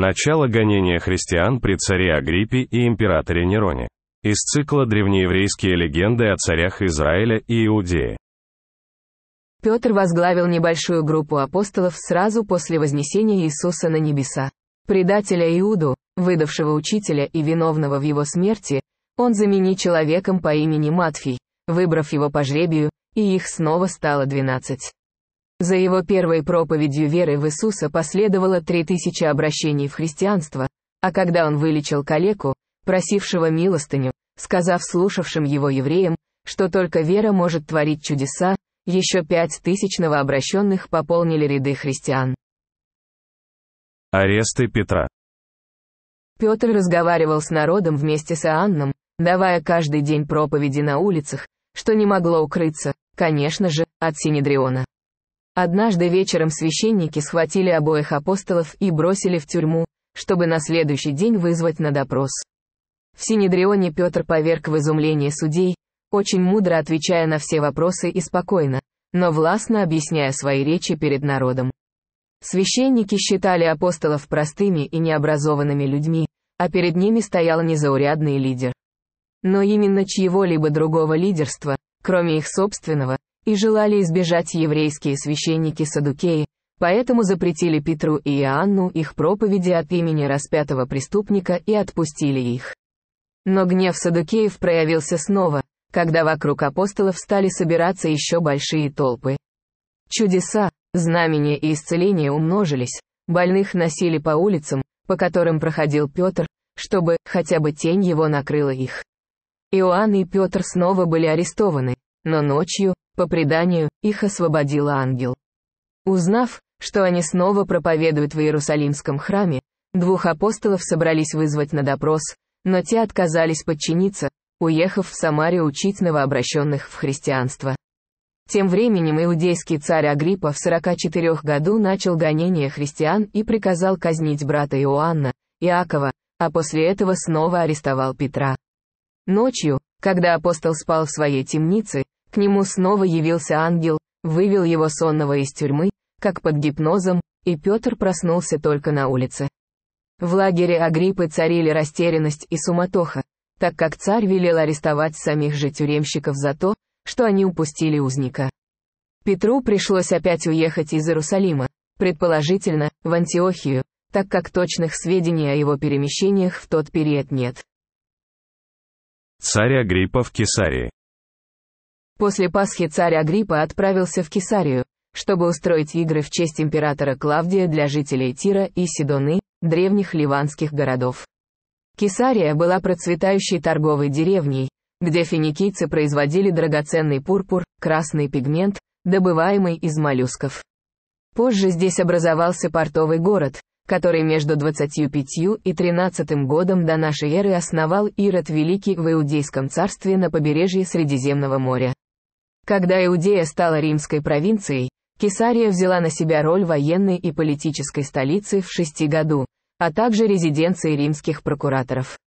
Начало гонения христиан при царе Агриппе и императоре Нероне. Из цикла «Древнееврейские легенды о царях Израиля и Иудеи». Петр возглавил небольшую группу апостолов сразу после вознесения Иисуса на небеса. Предателя Иуду, выдавшего учителя и виновного в его смерти, он заменил человеком по имени Матфий, выбрав его по жребию, и их снова стало двенадцать. За его первой проповедью веры в Иисуса последовало 3000 обращений в христианство, а когда он вылечил калеку, просившего милостыню, сказав слушавшим его евреям, что только вера может творить чудеса, еще пять тысяч новообращенных пополнили ряды христиан. Аресты Петра Петр разговаривал с народом вместе с Иоанном, давая каждый день проповеди на улицах, что не могло укрыться, конечно же, от Синедриона. Однажды вечером священники схватили обоих апостолов и бросили в тюрьму, чтобы на следующий день вызвать на допрос. В Синедрионе Петр поверг в изумление судей, очень мудро отвечая на все вопросы и спокойно, но властно объясняя свои речи перед народом. Священники считали апостолов простыми и необразованными людьми, а перед ними стоял незаурядный лидер. Но именно чьего-либо другого лидерства, кроме их собственного, и желали избежать еврейские священники Садукеи, поэтому запретили Петру и Иоанну их проповеди от имени распятого преступника и отпустили их. Но гнев Садукеев проявился снова, когда вокруг апостолов стали собираться еще большие толпы. Чудеса, знамения и исцеления умножились, больных носили по улицам, по которым проходил Петр, чтобы хотя бы тень его накрыла их. Иоанн и Петр снова были арестованы, но ночью, по преданию, их освободил ангел. Узнав, что они снова проповедуют в Иерусалимском храме, двух апостолов собрались вызвать на допрос, но те отказались подчиниться, уехав в Самарию учить новообращенных в христианство. Тем временем иудейский царь Агриппа в 44 году начал гонение христиан и приказал казнить брата Иоанна, Иакова, а после этого снова арестовал Петра. Ночью, когда апостол спал в своей темнице, к нему снова явился ангел, вывел его сонного из тюрьмы, как под гипнозом, и Петр проснулся только на улице. В лагере Агриппы царили растерянность и суматоха, так как царь велел арестовать самих же тюремщиков за то, что они упустили узника. Петру пришлось опять уехать из Иерусалима, предположительно, в Антиохию, так как точных сведений о его перемещениях в тот период нет. Царь Агриппа в Кесарии После Пасхи царь Агриппа отправился в Кесарию, чтобы устроить игры в честь императора Клавдия для жителей Тира и Сидоны, древних ливанских городов. Кесария была процветающей торговой деревней, где финикийцы производили драгоценный пурпур, красный пигмент, добываемый из моллюсков. Позже здесь образовался портовый город, который между 25 и 13 годом до нашей эры основал Ирод Великий в Иудейском царстве на побережье Средиземного моря. Когда Иудея стала римской провинцией, Кесария взяла на себя роль военной и политической столицы в шести году, а также резиденции римских прокураторов.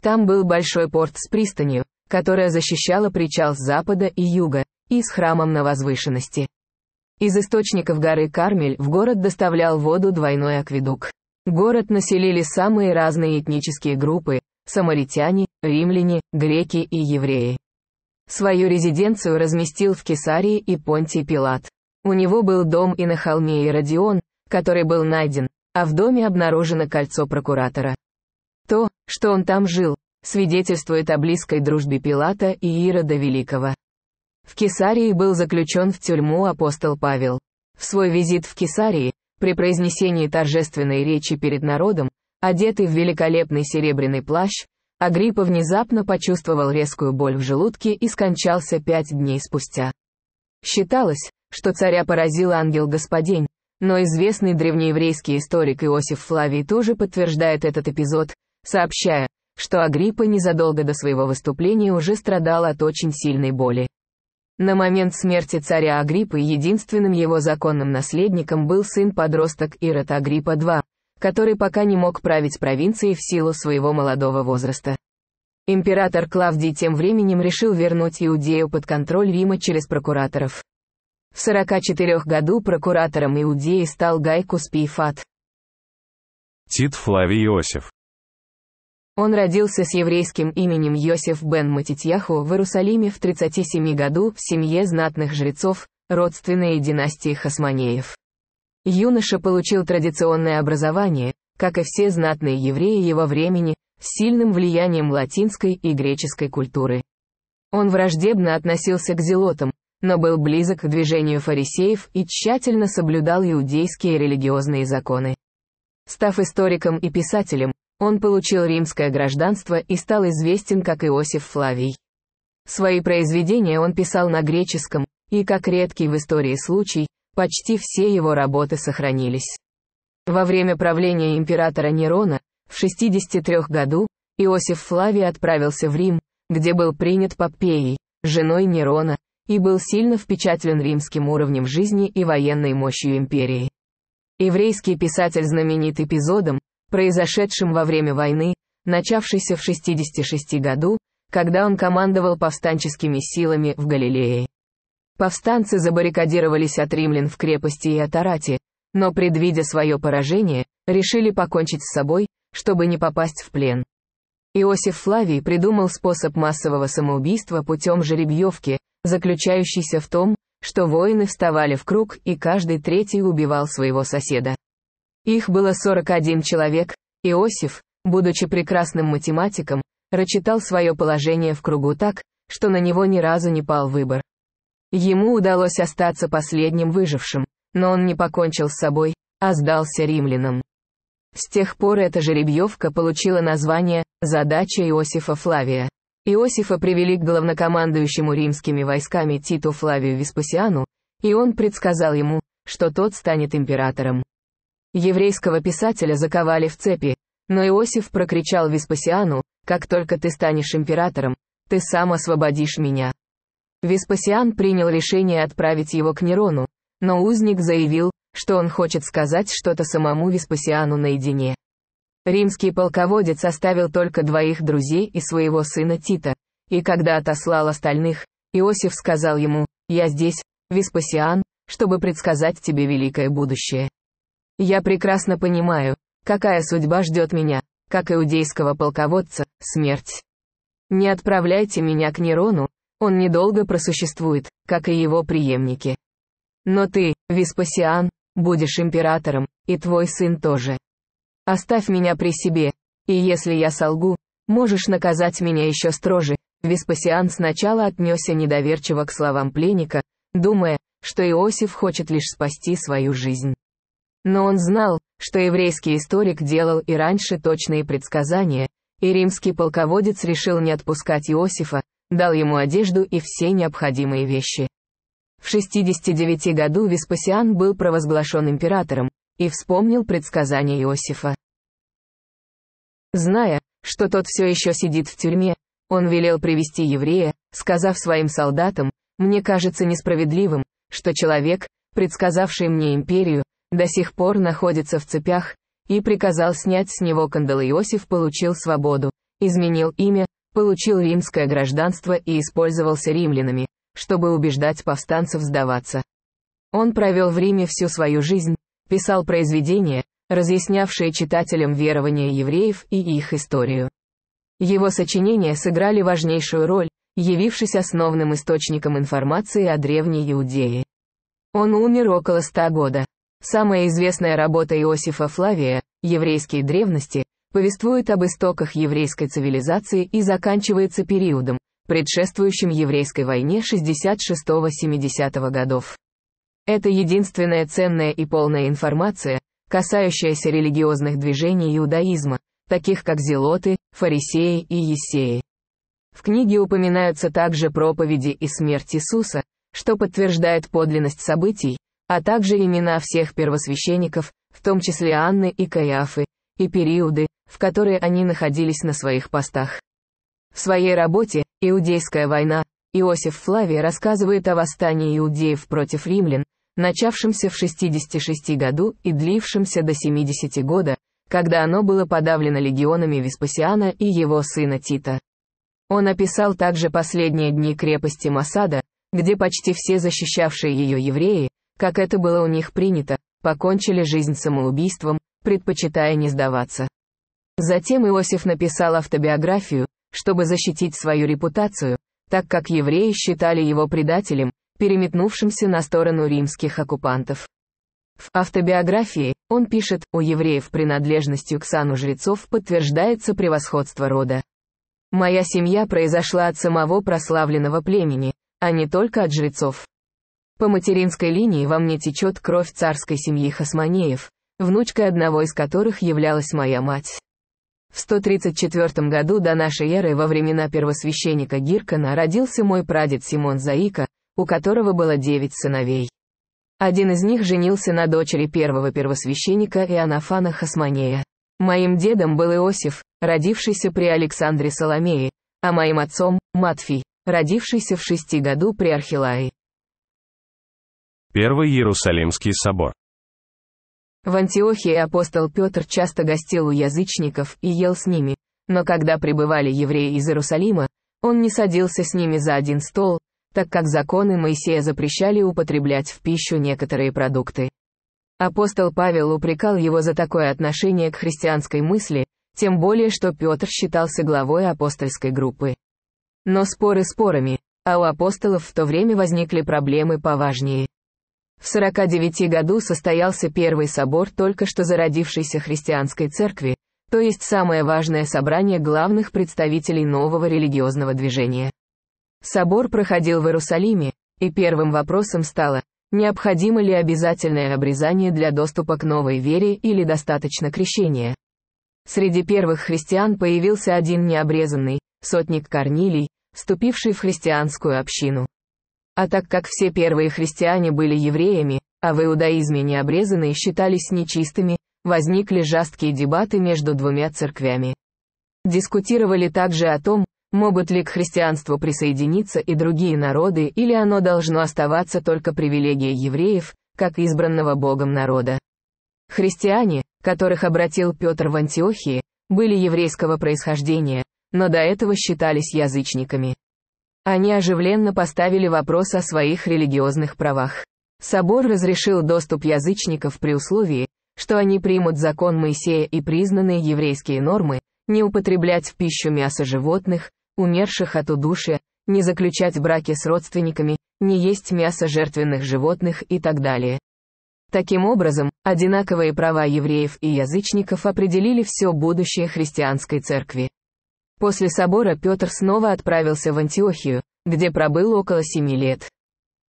Там был большой порт с пристанью, которая защищала причал с запада и юга, и с храмом на возвышенности. Из источников горы Кармель в город доставлял воду двойной акведук. Город населили самые разные этнические группы – самаритяне, римляне, греки и евреи. Свою резиденцию разместил в Кесарии и Понтий Пилат. У него был дом и на холме Иродион, который был найден, а в доме обнаружено кольцо прокуратора. То, что он там жил, свидетельствует о близкой дружбе Пилата и Ирода Великого. В Кесарии был заключен в тюрьму апостол Павел. В свой визит в Кесарии, при произнесении торжественной речи перед народом, одетый в великолепный серебряный плащ, Агриппа внезапно почувствовал резкую боль в желудке и скончался пять дней спустя. Считалось, что царя поразил ангел-господень, но известный древнееврейский историк Иосиф Флавий тоже подтверждает этот эпизод, сообщая, что Агриппа незадолго до своего выступления уже страдал от очень сильной боли. На момент смерти царя Агриппы единственным его законным наследником был сын-подросток Ирод Агриппа II, который пока не мог править провинцией в силу своего молодого возраста. Император Клавдий тем временем решил вернуть Иудею под контроль Рима через прокураторов. В 44 году прокуратором Иудеи стал Гайкус Пейфат. Тит Флавий Иосиф он родился с еврейским именем Йосиф бен Матитьяху в Иерусалиме в 37 году в семье знатных жрецов, родственной династии Хасманеев. Юноша получил традиционное образование, как и все знатные евреи его времени, с сильным влиянием латинской и греческой культуры. Он враждебно относился к зелотам, но был близок к движению фарисеев и тщательно соблюдал иудейские религиозные законы. Став историком и писателем, он получил римское гражданство и стал известен как Иосиф Флавий. Свои произведения он писал на греческом, и, как редкий в истории случай, Почти все его работы сохранились. Во время правления императора Нерона, в 63 году, Иосиф Флавий отправился в Рим, где был принят Попеей, женой Нерона, и был сильно впечатлен римским уровнем жизни и военной мощью империи. Еврейский писатель знаменит эпизодом, произошедшим во время войны, начавшейся в 66 году, когда он командовал повстанческими силами в Галилее. Повстанцы забаррикадировались от римлян в крепости и Атарате, но, предвидя свое поражение, решили покончить с собой, чтобы не попасть в плен. Иосиф Флавий придумал способ массового самоубийства путем жеребьевки, заключающийся в том, что воины вставали в круг и каждый третий убивал своего соседа. Их было 41 человек, Иосиф, будучи прекрасным математиком, рассчитал свое положение в кругу так, что на него ни разу не пал выбор. Ему удалось остаться последним выжившим, но он не покончил с собой, а сдался римлянам. С тех пор эта жеребьевка получила название «Задача Иосифа Флавия». Иосифа привели к главнокомандующему римскими войсками Титу Флавию Веспасиану, и он предсказал ему, что тот станет императором. Еврейского писателя заковали в цепи, но Иосиф прокричал Веспасиану, «Как только ты станешь императором, ты сам освободишь меня». Веспасиан принял решение отправить его к Нерону, но узник заявил, что он хочет сказать что-то самому Веспасиану наедине. Римский полководец оставил только двоих друзей и своего сына Тита, и когда отослал остальных, Иосиф сказал ему, «Я здесь, Веспасиан, чтобы предсказать тебе великое будущее. Я прекрасно понимаю, какая судьба ждет меня, как иудейского полководца, смерть. Не отправляйте меня к Нерону, он недолго просуществует, как и его преемники. Но ты, Веспасиан, будешь императором, и твой сын тоже. Оставь меня при себе, и если я солгу, можешь наказать меня еще строже». Веспасиан сначала отнесся недоверчиво к словам пленника, думая, что Иосиф хочет лишь спасти свою жизнь. Но он знал, что еврейский историк делал и раньше точные предсказания, и римский полководец решил не отпускать Иосифа, дал ему одежду и все необходимые вещи. В 69 году Веспасиан был провозглашен императором и вспомнил предсказание Иосифа. Зная, что тот все еще сидит в тюрьме, он велел привести еврея, сказав своим солдатам, «Мне кажется несправедливым, что человек, предсказавший мне империю, до сих пор находится в цепях, и приказал снять с него кандалы Иосиф получил свободу, изменил имя, получил римское гражданство и использовался римлянами, чтобы убеждать повстанцев сдаваться. Он провел в Риме всю свою жизнь, писал произведения, разъяснявшие читателям верование евреев и их историю. Его сочинения сыграли важнейшую роль, явившись основным источником информации о Древней Иудее. Он умер около ста года. Самая известная работа Иосифа Флавия «Еврейские древности» повествует об истоках еврейской цивилизации и заканчивается периодом, предшествующим еврейской войне 66-70 годов. Это единственная ценная и полная информация, касающаяся религиозных движений иудаизма, таких как зелоты, фарисеи и ессеи. В книге упоминаются также проповеди и смерть Иисуса, что подтверждает подлинность событий, а также имена всех первосвященников, в том числе Анны и Каиафы, и периоды, в которые они находились на своих постах. В своей работе «Иудейская война» Иосиф Флавий рассказывает о восстании иудеев против римлян, начавшемся в 66 году и длившемся до 70 года, когда оно было подавлено легионами Веспасиана и его сына Тита. Он описал также последние дни крепости Масада, где почти все защищавшие ее евреи, как это было у них принято, покончили жизнь самоубийством, предпочитая не сдаваться. Затем Иосиф написал автобиографию, чтобы защитить свою репутацию, так как евреи считали его предателем, переметнувшимся на сторону римских оккупантов. В автобиографии он пишет, у евреев принадлежностью к сану жрецов подтверждается превосходство рода. Моя семья произошла от самого прославленного племени, а не только от жрецов. По материнской линии во мне течет кровь царской семьи Хасманеев, внучкой одного из которых являлась моя мать. В 134 году до нашей эры во времена первосвященника Гиркана родился мой прадед Симон Заика, у которого было девять сыновей. Один из них женился на дочери первого первосвященника Иоаннафана Хасманея. Моим дедом был Иосиф, родившийся при Александре Соломее, а моим отцом – Матфий, родившийся в шести году при Архилае. Первый Иерусалимский собор в Антиохии апостол Петр часто гостил у язычников и ел с ними, но когда пребывали евреи из Иерусалима, он не садился с ними за один стол, так как законы Моисея запрещали употреблять в пищу некоторые продукты. Апостол Павел упрекал его за такое отношение к христианской мысли, тем более что Петр считался главой апостольской группы. Но споры спорами, а у апостолов в то время возникли проблемы поважнее. В 49 году состоялся первый собор только что зародившейся христианской церкви, то есть самое важное собрание главных представителей нового религиозного движения. Собор проходил в Иерусалиме, и первым вопросом стало, необходимо ли обязательное обрезание для доступа к новой вере или достаточно крещения. Среди первых христиан появился один необрезанный, сотник Корнилий, вступивший в христианскую общину. А так как все первые христиане были евреями, а в иудаизме необрезанные считались нечистыми, возникли жесткие дебаты между двумя церквями. Дискутировали также о том, могут ли к христианству присоединиться и другие народы или оно должно оставаться только привилегией евреев, как избранного Богом народа. Христиане, которых обратил Петр в Антиохии, были еврейского происхождения, но до этого считались язычниками. Они оживленно поставили вопрос о своих религиозных правах. Собор разрешил доступ язычников при условии, что они примут закон Моисея и признанные еврейские нормы, не употреблять в пищу мясо животных, умерших от удушья, не заключать браки с родственниками, не есть мясо жертвенных животных и так далее. Таким образом, одинаковые права евреев и язычников определили все будущее христианской церкви. После собора Петр снова отправился в Антиохию, где пробыл около семи лет.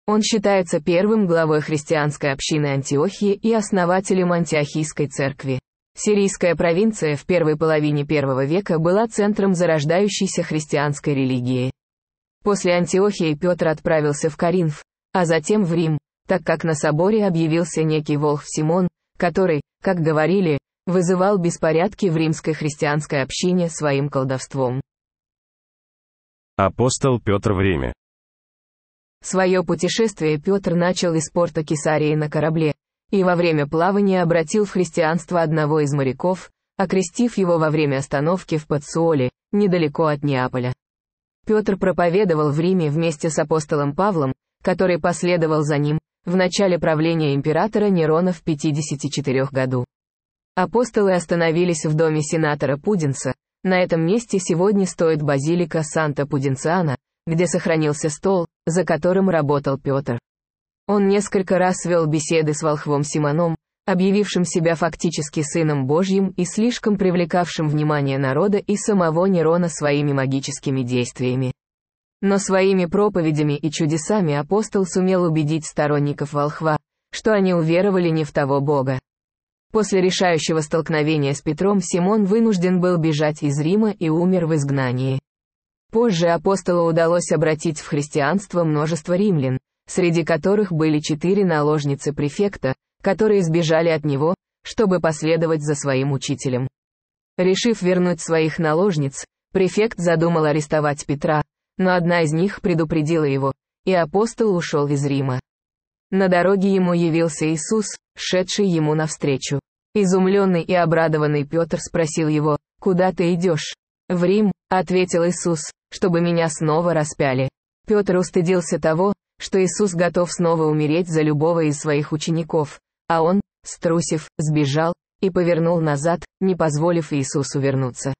Он считается первым главой христианской общины Антиохии и основателем Антиохийской церкви. Сирийская провинция в первой половине первого века была центром зарождающейся христианской религии. После Антиохии Петр отправился в Каринф, а затем в Рим, так как на соборе объявился некий Волх Симон, который, как говорили, вызывал беспорядки в римской христианской общине своим колдовством. Апостол Петр в Риме Свое путешествие Петр начал из порта Кесарии на корабле, и во время плавания обратил в христианство одного из моряков, окрестив его во время остановки в Пациоле, недалеко от Неаполя. Петр проповедовал в Риме вместе с апостолом Павлом, который последовал за ним, в начале правления императора Нерона в 54 году. Апостолы остановились в доме сенатора Пудинца. На этом месте сегодня стоит базилика Санта-Пудинциана, где сохранился стол, за которым работал Петр. Он несколько раз вел беседы с волхвом Симоном, объявившим себя фактически сыном Божьим и слишком привлекавшим внимание народа и самого Нерона своими магическими действиями. Но своими проповедями и чудесами апостол сумел убедить сторонников волхва, что они уверовали не в того Бога. После решающего столкновения с Петром Симон вынужден был бежать из Рима и умер в изгнании. Позже апостолу удалось обратить в христианство множество римлян, среди которых были четыре наложницы префекта, которые сбежали от него, чтобы последовать за своим учителем. Решив вернуть своих наложниц, префект задумал арестовать Петра, но одна из них предупредила его, и апостол ушел из Рима. На дороге ему явился Иисус, шедший ему навстречу. Изумленный и обрадованный Петр спросил его, «Куда ты идешь?» «В Рим», — ответил Иисус, — «чтобы меня снова распяли». Петр устыдился того, что Иисус готов снова умереть за любого из своих учеников, а он, струсив, сбежал и повернул назад, не позволив Иисусу вернуться.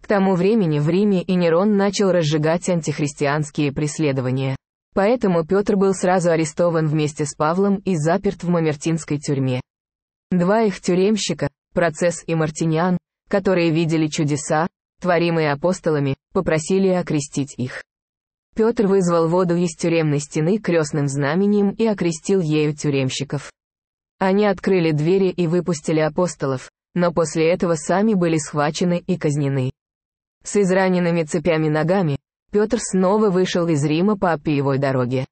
К тому времени в Риме и Нерон начал разжигать антихристианские преследования. Поэтому Петр был сразу арестован вместе с Павлом и заперт в Мамертинской тюрьме. Два их тюремщика, Процесс и Мартиниан, которые видели чудеса, творимые апостолами, попросили окрестить их. Петр вызвал воду из тюремной стены крестным знаменем и окрестил ею тюремщиков. Они открыли двери и выпустили апостолов, но после этого сами были схвачены и казнены. С израненными цепями ногами, Петр снова вышел из Рима по Аппиевой дороге.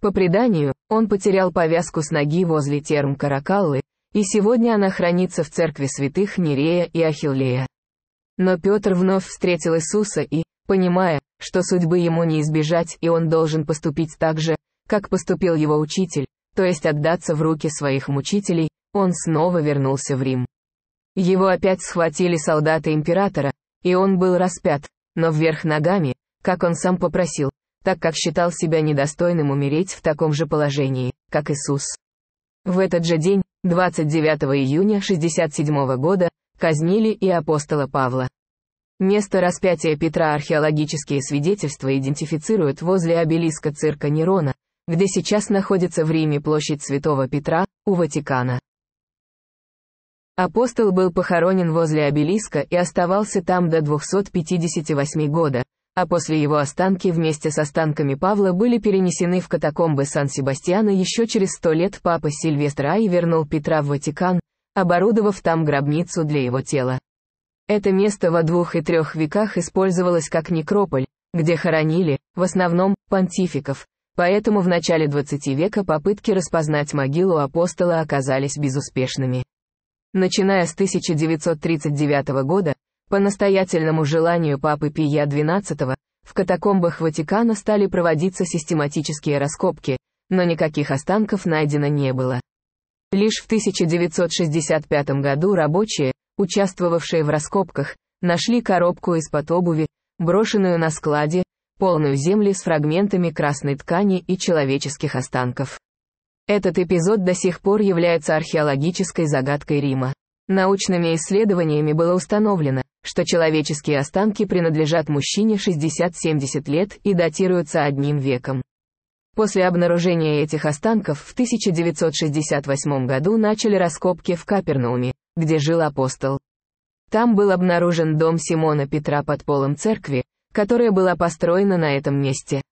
По преданию, он потерял повязку с ноги возле терм Каракаллы, и сегодня она хранится в церкви святых Нерея и Ахиллея. Но Петр вновь встретил Иисуса и, понимая, что судьбы ему не избежать и он должен поступить так же, как поступил его учитель, то есть отдаться в руки своих мучителей, он снова вернулся в Рим. Его опять схватили солдаты императора, и он был распят, но вверх ногами, как он сам попросил, так как считал себя недостойным умереть в таком же положении, как Иисус. В этот же день, 29 июня 67 года, казнили и апостола Павла. Место распятия Петра археологические свидетельства идентифицируют возле обелиска цирка Нерона, где сейчас находится в Риме площадь Святого Петра, у Ватикана. Апостол был похоронен возле обелиска и оставался там до 258 года, а после его останки вместе с останками Павла были перенесены в катакомбы Сан-Себастьяна еще через сто лет папа Сильвестр Ай вернул Петра в Ватикан, оборудовав там гробницу для его тела. Это место во двух и трех веках использовалось как некрополь, где хоронили, в основном, понтификов, поэтому в начале 20 века попытки распознать могилу апостола оказались безуспешными. Начиная с 1939 года, по настоятельному желанию папы Пия XII, в катакомбах Ватикана стали проводиться систематические раскопки, но никаких останков найдено не было. Лишь в 1965 году рабочие, участвовавшие в раскопках, нашли коробку из-под обуви, брошенную на складе, полную земли с фрагментами красной ткани и человеческих останков. Этот эпизод до сих пор является археологической загадкой Рима. Научными исследованиями было установлено, что человеческие останки принадлежат мужчине 60-70 лет и датируются одним веком. После обнаружения этих останков в 1968 году начали раскопки в Капернауме, где жил апостол. Там был обнаружен дом Симона Петра под полом церкви, которая была построена на этом месте.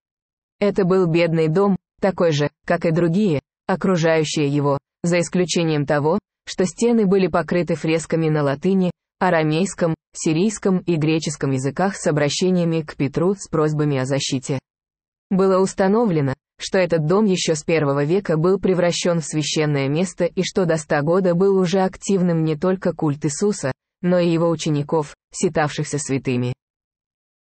Это был бедный дом, такой же, как и другие, окружающие его, за исключением того, что стены были покрыты фресками на латыни, арамейском, сирийском и греческом языках с обращениями к Петру с просьбами о защите. Было установлено, что этот дом еще с первого века был превращен в священное место и что до ста года был уже активным не только культ Иисуса, но и его учеников, считавшихся святыми.